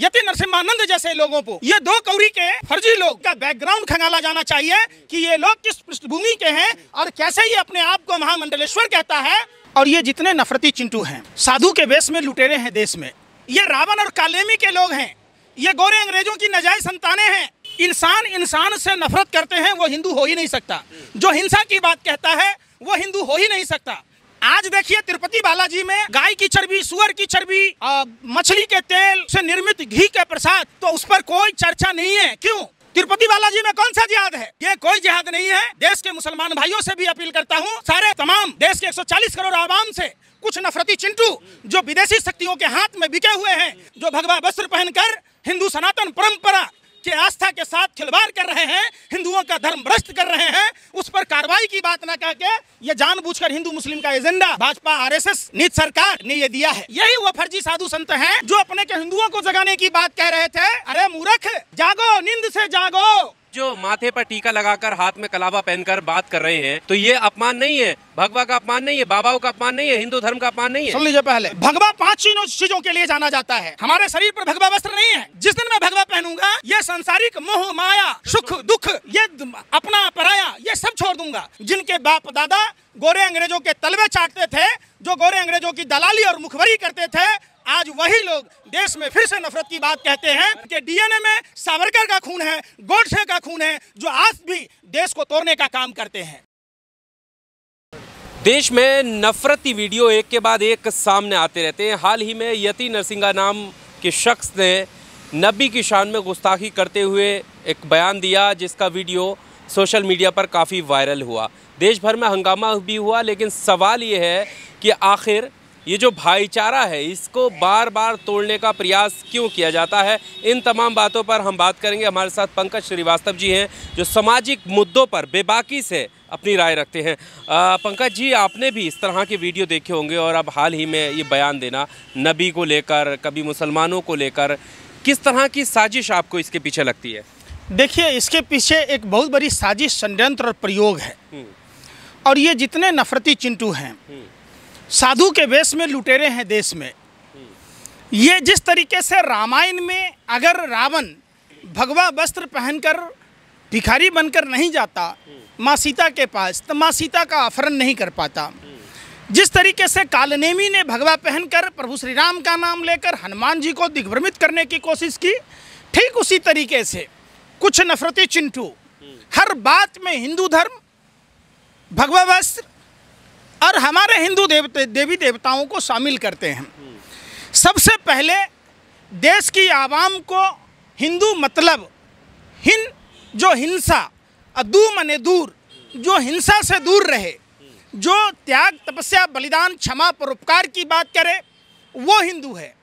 यति नरसिम्हानंद जैसे लोगों को ये दो कौरी के फर्जी लोग का बैकग्राउंड खंगाला जाना चाहिए कि ये लोग किस पृष्ठभूमि के हैं और कैसे ये अपने आप को महामंडलेश्वर कहता है और ये जितने नफरती चिंटू हैं साधु के वेश में लुटेरे हैं देश में ये रावण और कालेमी के लोग हैं ये गोरे अंग्रेजों की नजायज संताने हैं इंसान इंसान से नफरत करते हैं वो हिंदू हो ही नहीं सकता जो हिंसा की बात कहता है वो हिंदू हो ही नहीं सकता आज देखिए तिरुपति बालाजी में गाय की चर्बी सुअर की चर्बी मछली के तेल से निर्मित घी के प्रसाद तो उस पर कोई चर्चा नहीं है क्यों तिरुपति बालाजी में कौन सा जिहाद है ये कोई जिहाद नहीं है देश के मुसलमान भाइयों से भी अपील करता हूँ सारे तमाम देश के 140 करोड़ आवाम से कुछ नफरती चिंटू जो विदेशी शक्तियों के हाथ में बिके हुए हैं जो भगवा वस्त्र पहनकर हिंदू सनातन परंपरा कि आस्था के साथ खिलवाड़ कर रहे हैं हिंदुओं का धर्म भ्रष्ट कर रहे हैं उस पर कार्रवाई की बात ना कह के ये जानबूझकर हिंदू मुस्लिम का एजेंडा भाजपा आरएसएस नीत सरकार ने ये दिया है यही वो फर्जी साधु संत हैं जो अपने के हिंदुओं को जगाने की बात कह रहे थे अरे मूर्ख जागो नींद से जागो जो माथे पर टीका लगाकर हाथ में कलावा पहनकर बात कर रहे हैं तो ये अपमान नहीं है भगवा का अपमान नहीं है बाबाओं का अपमान नहीं है हिंदू धर्म का अपमान नहीं है सुन लीजिए पहले भगवा पांच चीजों के लिए जाना जाता है हमारे शरीर पर भगवा वस्त्र नहीं है जिस दिन मैं भगवा पहनूंगा ये संसारिक मोह माया सुख दुख ये अपना पराया ये सब छोड़ दूंगा जिनके बाप दादा गोरे अंग्रेजों के तलवे चाटते थे जो गोरे अंग्रेजों की दलाली और मुखबरी करते थे आज वही लोग देश में फिर से नफरत की बात कहते हैं कि डीएनए में सावरकर का खून है गोडसे का खून है जो आज भी देश को तोड़ने का काम करते हैं देश में नफरती वीडियो एक के बाद एक सामने आते रहते हैं हाल ही में यति नरसिंगा नाम के शख्स ने नबी की शान में गुस्ताखी करते हुए एक बयान दिया जिसका वीडियो सोशल मीडिया पर काफ़ी वायरल हुआ देश भर में हंगामा भी हुआ लेकिन सवाल ये है कि आखिर ये जो भाईचारा है इसको बार बार तोड़ने का प्रयास क्यों किया जाता है इन तमाम बातों पर हम बात करेंगे हमारे साथ पंकज श्रीवास्तव जी हैं जो सामाजिक मुद्दों पर बेबाकी से अपनी राय रखते हैं पंकज जी आपने भी इस तरह के वीडियो देखे होंगे और अब हाल ही में ये बयान देना नबी को लेकर कभी मुसलमानों को लेकर किस तरह की साजिश आपको इसके पीछे लगती है देखिए इसके पीछे एक बहुत बड़ी साजिश षडयंत्र और प्रयोग है हम्म। और ये जितने नफरती चिंटू हैं हम्म। साधु के वेश में लुटेरे हैं देश में ये जिस तरीके से रामायण में अगर रावण भगवा वस्त्र पहनकर भिखारी बनकर नहीं जाता माँ सीता के पास तो माँ सीता का अपहरण नहीं कर पाता जिस तरीके से कालनेमी ने भगवा पहनकर प्रभु श्री राम का नाम लेकर हनुमान जी को दिग्भ्रमित करने की कोशिश की ठीक उसी तरीके से कुछ नफरती चिंटू हर बात में हिंदू धर्म भगवा वस्त्र और हमारे हिंदू देवते देवी देवताओं को शामिल करते हैं सबसे पहले देश की आवाम को हिंदू मतलब हिन जो हिंसा अदू मने दूर जो हिंसा से दूर रहे जो त्याग तपस्या बलिदान क्षमा परोपकार की बात करे वो हिंदू है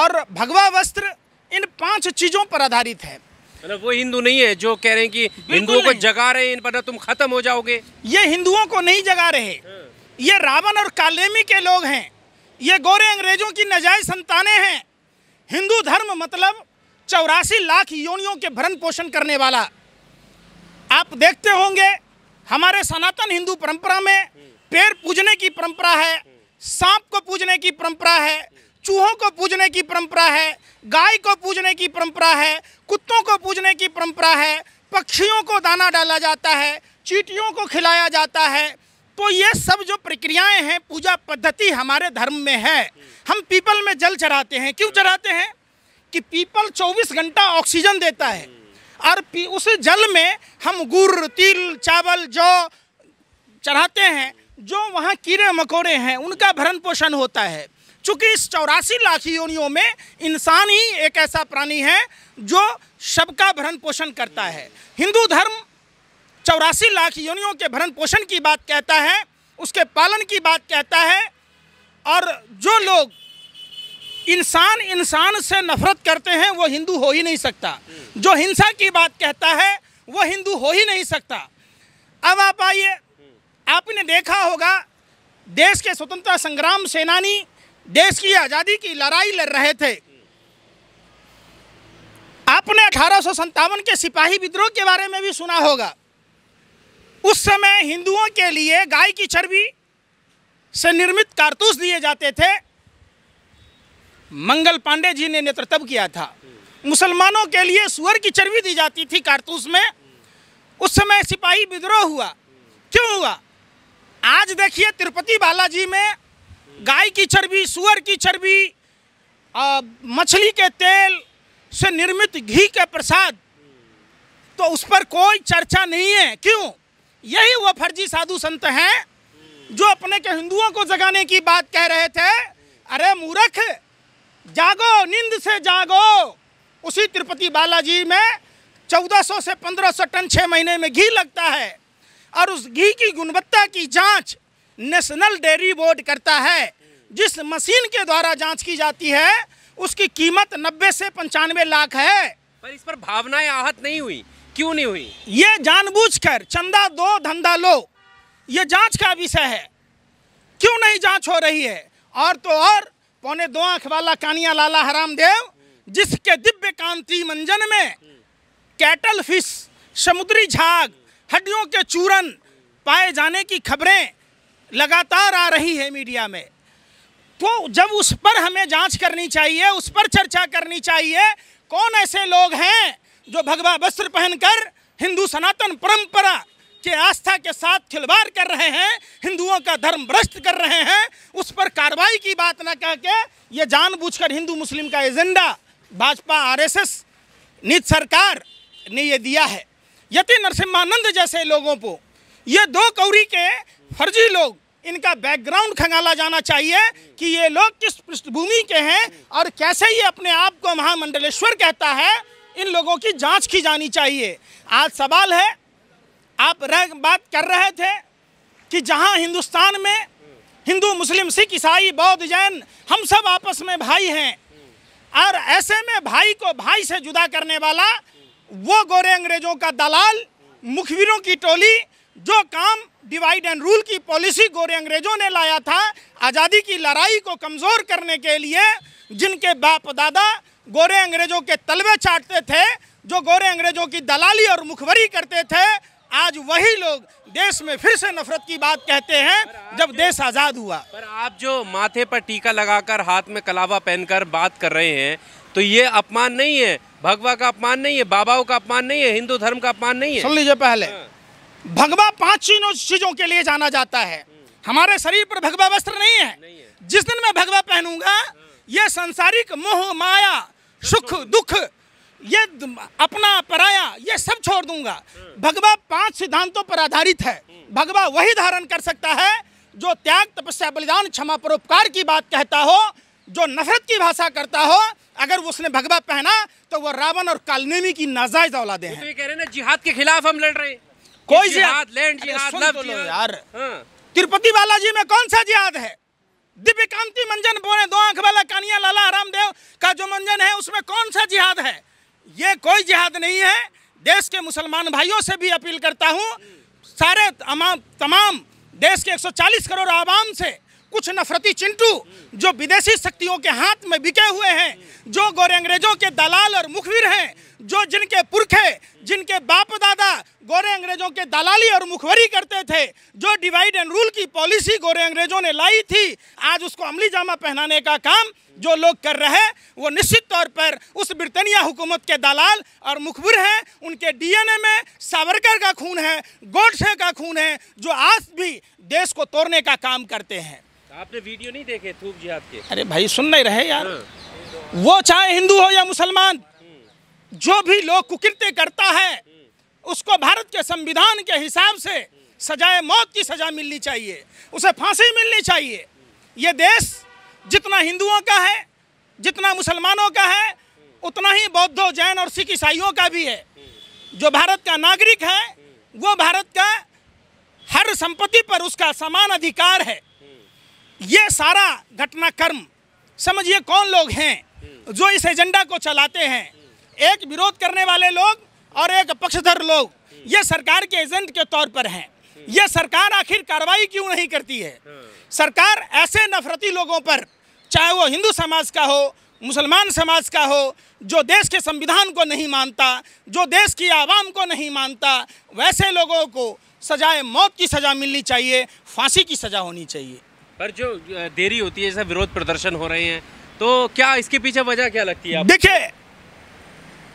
और भगवा वस्त्र इन पांच चीज़ों पर आधारित है मतलब वो हिंदू नहीं है जो कह रहे हैं कि हिंदुओं को जगा रहे हैं इन पर तो तुम खत्म हो जाओगे ये हिंदुओं को नहीं जगा रहे हाँ। ये रावण और कालेमी के लोग हैं ये गोरे अंग्रेजों की नजायज संतानें हैं हिंदू धर्म मतलब चौरासी लाख योनियों के भरण पोषण करने वाला आप देखते होंगे हमारे सनातन हिंदू परंपरा में हाँ। पेड़ पूजने की परंपरा है सांप को पूजने की परंपरा है चूहों को पूजने की परंपरा है गाय को पूजने की परंपरा है कुत्तों को पूजने की परंपरा है पक्षियों को दाना डाला जाता है चीटियों को खिलाया जाता है तो ये सब जो प्रक्रियाएं हैं पूजा पद्धति हमारे धर्म में है हम पीपल में जल चढ़ाते हैं क्यों चढ़ाते हैं कि पीपल 24 घंटा ऑक्सीजन देता है और उस जल में हम गुड़ तिल चावल जौ चढ़ाते हैं जो वहाँ कीड़े मकोड़े हैं उनका भरण पोषण होता है चूँकि इस चौरासी लाख योनियों में इंसान ही एक ऐसा प्राणी है जो शब का भरण पोषण करता है हिंदू धर्म चौरासी लाख योनियों के भरण पोषण की बात कहता है उसके पालन की बात कहता है और जो लोग इंसान इंसान से नफरत करते हैं वो हिंदू हो ही नहीं सकता जो हिंसा की बात कहता है वो हिंदू हो ही नहीं सकता अब आप आइए आपने देखा होगा देश के स्वतंत्रता संग्राम सेनानी देश की आज़ादी की लड़ाई लड़ रहे थे आपने अठारह के सिपाही विद्रोह के बारे में भी सुना होगा उस समय हिंदुओं के लिए गाय की चर्बी से निर्मित कारतूस दिए जाते थे मंगल पांडे जी ने नेतृत्व किया था मुसलमानों के लिए सुअर की चर्बी दी जाती थी कारतूस में उस समय सिपाही विद्रोह हुआ क्यों हुआ आज देखिए तिरुपति बालाजी में गाय की चर्बी सुअर की चर्बी मछली के तेल से निर्मित घी के प्रसाद तो उस पर कोई चर्चा नहीं है क्यों यही वो फर्जी साधु संत हैं जो अपने के हिंदुओं को जगाने की बात कह रहे थे अरे मूर्ख जागो नींद से जागो उसी तिरुपति बालाजी में 1400 से 1500 टन छः महीने में घी लगता है और उस घी की गुणवत्ता की जांच नेशनल डेयरी बोर्ड करता है जिस मशीन के द्वारा जांच की जाती है उसकी कीमत 90 से पंचानवे लाख है पर इस पर भावनाएं आहत नहीं हुई क्यों नहीं हुई ये जानबूझकर चंदा दो धंधा लो ये जांच का विषय है क्यों नहीं जांच हो रही है और तो और पौने दो आंख वाला कानिया लाला हराम देव जिसके दिव्य कांति मंजन में कैटल फिश समुद्री झाग हड्डियों के चूरन पाए जाने की खबरें लगातार आ रही है मीडिया में तो जब उस पर हमें जांच करनी चाहिए उस पर चर्चा करनी चाहिए कौन ऐसे लोग हैं जो भगवा वस्त्र पहनकर हिंदू सनातन परंपरा के आस्था के साथ खिलवाड़ कर रहे हैं हिंदुओं का धर्म भ्रष्ट कर रहे हैं उस पर कार्रवाई की बात ना कह के ये जानबूझकर हिंदू मुस्लिम का एजेंडा भाजपा आरएसएस नीत सरकार ने ये दिया है यति नरसिम्हानंद जैसे लोगों को ये दो कौरी के फर्जी लोग इनका बैकग्राउंड खंगाला जाना चाहिए कि ये लोग किस पृष्ठभूमि के हैं और कैसे ये अपने आप को महामंडलेश्वर कहता है इन लोगों की जांच की जानी चाहिए आज सवाल है आप रह बात कर रहे थे कि जहां हिंदुस्तान में हिंदू मुस्लिम सिख ईसाई बौद्ध जैन हम सब आपस में भाई हैं और ऐसे में भाई को भाई से जुदा करने वाला वो गोरे अंग्रेजों का दलाल मुखबिरों की टोली जो काम डिवाइड एंड रूल की पॉलिसी गोरे अंग्रेजों ने लाया था आज़ादी की लड़ाई को कमज़ोर करने के लिए जिनके बाप दादा गोरे अंग्रेजों के तलबे चाटते थे जो गोरे अंग्रेजों की दलाली और मुखबरी करते थे आज वही लोग देश में फिर से नफरत की बात कहते हैं जब देश आज़ाद हुआ पर आप जो माथे पर टीका लगाकर हाथ में कलावा पहनकर बात कर रहे हैं तो ये अपमान नहीं है भगवा का अपमान नहीं है बाबाओं का अपमान नहीं है हिंदू धर्म का अपमान नहीं है सुन लीजिए पहले हाँ। भगवा पांच चीजों के लिए जाना जाता है हमारे शरीर पर भगवा वस्त्र नहीं है, जिस दिन मैं भगवा पहनूंगा ये संसारिक मोह माया सुख दुख ये अपना पराया ये सब छोड़ दूंगा भगवा पांच सिद्धांतों पर आधारित है भगवा वही धारण कर सकता है जो त्याग तपस्या बलिदान क्षमा परोपकार की बात कहता हो जो नफरत की भाषा करता हो अगर उसने भगवा पहना तो वह रावण और कालनेमी की नाजायज औलादे हैं तो ये कह रहे हैं जिहाद के खिलाफ हम लड़ रहे हैं कोई जिहाद लैंड जिहाद लव तो यार हाँ। तिरुपति बालाजी में कौन सा जिहाद है दिव्य कांति मंजन बोले दो आंख वाला कानिया लाला रामदेव का जो मंजन है उसमें कौन सा जिहाद है ये कोई जिहाद नहीं है देश के मुसलमान भाइयों से भी अपील करता हूँ सारे तमाम देश के 140 करोड़ आवाम से कुछ नफरती चिंटू जो विदेशी शक्तियों के हाथ में बिके हुए हैं जो गोरे अंग्रेजों के दलाल और मुखबिर हैं जो जिनके पुरखे जिनके बाप दादा गोरे अंग्रेजों के दलाली और मुखबरी करते थे जो डिवाइड एंड रूल की पॉलिसी गोरे अंग्रेजों ने लाई थी आज उसको अमली जामा पहनाने का काम जो लोग कर रहे हैं वो निश्चित तौर पर उस ब्रिटानिया हुकूमत के दलाल और मुखबिर हैं उनके डीएनए में सावरकर का खून है गोडसे का खून है जो आज भी देश को तोड़ने का काम करते हैं आपने वीडियो नहीं देखे थूक जी आपके अरे भाई सुन नहीं रहे यार हाँ। वो चाहे हिंदू हो या मुसलमान जो भी लोग कुकृत्य करता है उसको भारत के संविधान के हिसाब से सजाए मौत की सजा मिलनी चाहिए उसे फांसी मिलनी चाहिए ये देश जितना हिंदुओं का है जितना मुसलमानों का है उतना ही बौद्धों जैन और सिख ईसाइयों का भी है जो भारत का नागरिक है वो भारत का हर संपत्ति पर उसका समान अधिकार है ये सारा घटनाक्रम समझिए कौन लोग हैं जो इस एजेंडा को चलाते हैं एक विरोध करने वाले लोग और एक पक्षधर लोग ये सरकार के एजेंट के तौर पर हैं ये सरकार आखिर कार्रवाई क्यों नहीं करती है सरकार ऐसे नफरती लोगों पर चाहे वो हिंदू समाज का हो मुसलमान समाज का हो जो देश के संविधान को नहीं मानता जो देश की आवाम को नहीं मानता वैसे लोगों को सजाए मौत की सज़ा मिलनी चाहिए फांसी की सज़ा होनी चाहिए पर जो देरी होती है जैसे विरोध प्रदर्शन हो रहे हैं तो क्या इसके पीछे वजह क्या लगती है देखिए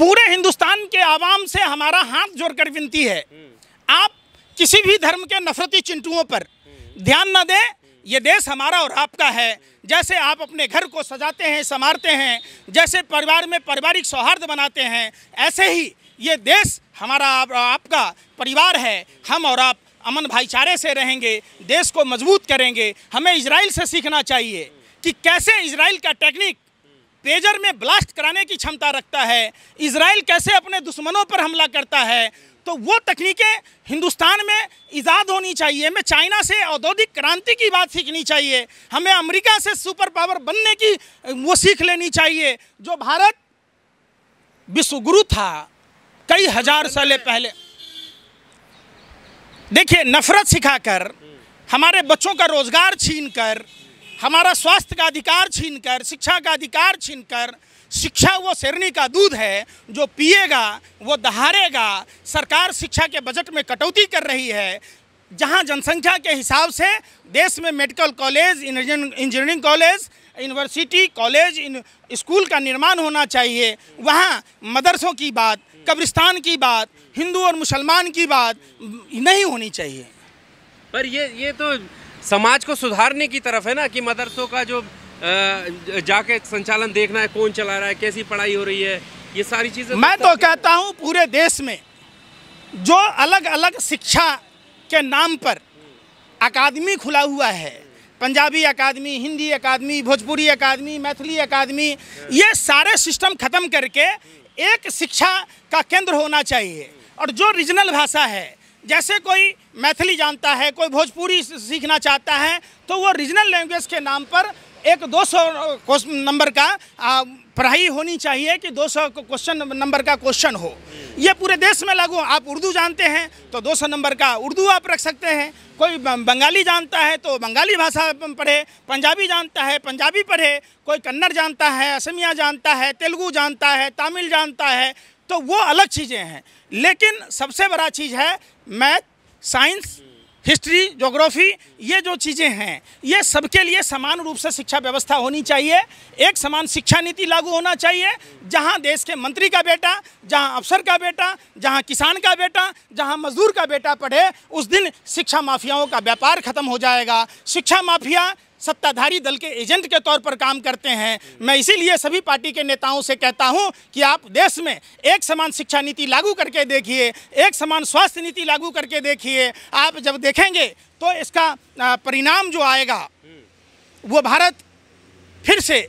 पूरे हिंदुस्तान के आवाम से हमारा हाथ जोड़कर विनती है आप किसी भी धर्म के नफरती चिंटुओं पर ध्यान न दें ये देश हमारा और आपका है जैसे आप अपने घर को सजाते हैं संवारते हैं जैसे परिवार में पारिवारिक सौहार्द बनाते हैं ऐसे ही ये देश हमारा आप, आपका परिवार है हम और आप अमन भाईचारे से रहेंगे देश को मजबूत करेंगे हमें इसराइल से सीखना चाहिए कि कैसे इसराइल का टेक्निक पेजर में ब्लास्ट कराने की क्षमता रखता है इसराइल कैसे अपने दुश्मनों पर हमला करता है तो वो तकनीकें हिंदुस्तान में ईजाद होनी चाहिए हमें चाइना से औद्योगिक क्रांति की बात सीखनी चाहिए हमें अमेरिका से सुपर पावर बनने की वो सीख लेनी चाहिए जो भारत विश्वगुरु था कई हजार साल पहले देखिए नफरत सिखाकर हमारे बच्चों का रोज़गार छीन कर हमारा स्वास्थ्य का अधिकार छीनकर शिक्षा का अधिकार छीनकर शिक्षा वो शेरनी का दूध है जो पिएगा वो दहाड़ेगा सरकार शिक्षा के बजट में कटौती कर रही है जहां जनसंख्या के हिसाब से देश में medical college engineering college university college इन स्कूल का निर्माण होना चाहिए वहाँ मदरसों की बात कब्रिस्तान की बात हिंदू और मुसलमान की बात नहीं होनी चाहिए पर ये ये तो समाज को सुधारने की तरफ है ना कि मदरसों का जो जाके संचालन देखना है कौन चला रहा है कैसी पढ़ाई हो रही है ये सारी चीज़ें मैं तो, तो कहता हूँ पूरे देश में जो अलग अलग शिक्षा के नाम पर अकादमी खुला हुआ है पंजाबी अकादमी हिंदी अकादमी भोजपुरी अकादमी मैथिली अकादमी ये सारे सिस्टम ख़त्म करके एक शिक्षा का केंद्र होना चाहिए और जो रीजनल भाषा है जैसे कोई मैथिली जानता है कोई भोजपुरी सीखना चाहता है तो वो रीजनल लैंग्वेज के नाम पर एक 200 नंबर का पढ़ाई होनी चाहिए कि 200 क्वेश्चन नंबर का क्वेश्चन हो ये पूरे देश में लागू आप उर्दू जानते हैं तो 200 नंबर का उर्दू आप रख सकते हैं कोई बंगाली जानता है तो बंगाली भाषा पढ़े पंजाबी जानता है पंजाबी पढ़े कोई कन्नड़ जानता है असमिया जानता है तेलुगू जानता है तमिल जानता है तो वो अलग चीज़ें हैं लेकिन सबसे बड़ा चीज़ है मैथ साइंस हिस्ट्री जोग्राफी ये जो चीज़ें हैं ये सबके लिए समान रूप से शिक्षा व्यवस्था होनी चाहिए एक समान शिक्षा नीति लागू होना चाहिए जहां देश के मंत्री का बेटा जहां अफसर का बेटा जहां किसान का बेटा जहां मजदूर का बेटा पढ़े उस दिन शिक्षा माफियाओं का व्यापार खत्म हो जाएगा शिक्षा माफिया सत्ताधारी दल के एजेंट के तौर पर काम करते हैं मैं इसीलिए सभी पार्टी के नेताओं से कहता हूं कि आप देश में एक समान शिक्षा नीति लागू करके देखिए एक समान स्वास्थ्य नीति लागू करके देखिए आप जब देखेंगे तो इसका परिणाम जो आएगा वो भारत फिर से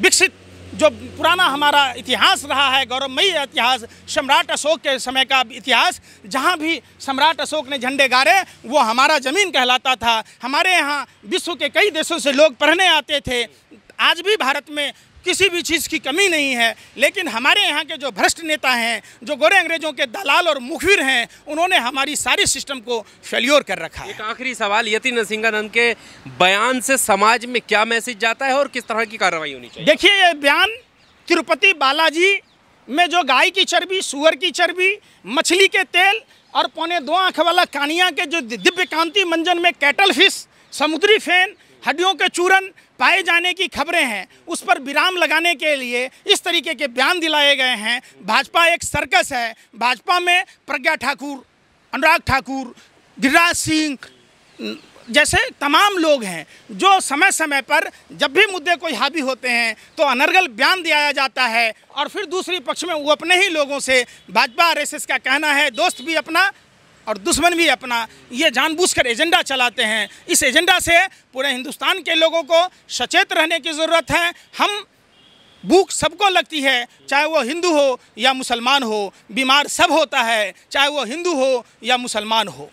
विकसित जो पुराना हमारा इतिहास रहा है गौरवमयी इतिहास सम्राट अशोक के समय का इतिहास जहाँ भी सम्राट अशोक ने झंडे गाड़े वो हमारा ज़मीन कहलाता था हमारे यहाँ विश्व के कई देशों से लोग पढ़ने आते थे आज भी भारत में किसी भी चीज़ की कमी नहीं है लेकिन हमारे यहाँ के जो भ्रष्ट नेता हैं जो गोरे अंग्रेजों के दलाल और मुखबिर हैं उन्होंने हमारी सारी सिस्टम को फेल्योर कर रखा है एक आखिरी सवाल यति नरसिंहानंद के बयान से समाज में क्या मैसेज जाता है और किस तरह की कार्रवाई होनी चाहिए देखिए ये बयान तिरुपति बालाजी में जो गाय की चर्बी सुअर की चर्बी मछली के तेल और पौने दो आँख वाला कानिया के जो दिव्य कांति मंजन में कैटल फिश समुद्री फैन हड्डियों के चूरन पाए जाने की खबरें हैं उस पर विराम लगाने के लिए इस तरीके के बयान दिलाए गए हैं भाजपा एक सर्कस है भाजपा में प्रज्ञा ठाकुर अनुराग ठाकुर गिरिराज सिंह जैसे तमाम लोग हैं जो समय समय पर जब भी मुद्दे कोई हावी होते हैं तो अनर्गल बयान दिया जाता है और फिर दूसरी पक्ष में वो अपने ही लोगों से भाजपा आरएसएस का कहना है दोस्त भी अपना और दुश्मन भी अपना ये जानबूझकर एजेंडा चलाते हैं इस एजेंडा से पूरे हिंदुस्तान के लोगों को सचेत रहने की ज़रूरत है हम भूख सबको लगती है चाहे वो हिंदू हो या मुसलमान हो बीमार सब होता है चाहे वो हिंदू हो या मुसलमान हो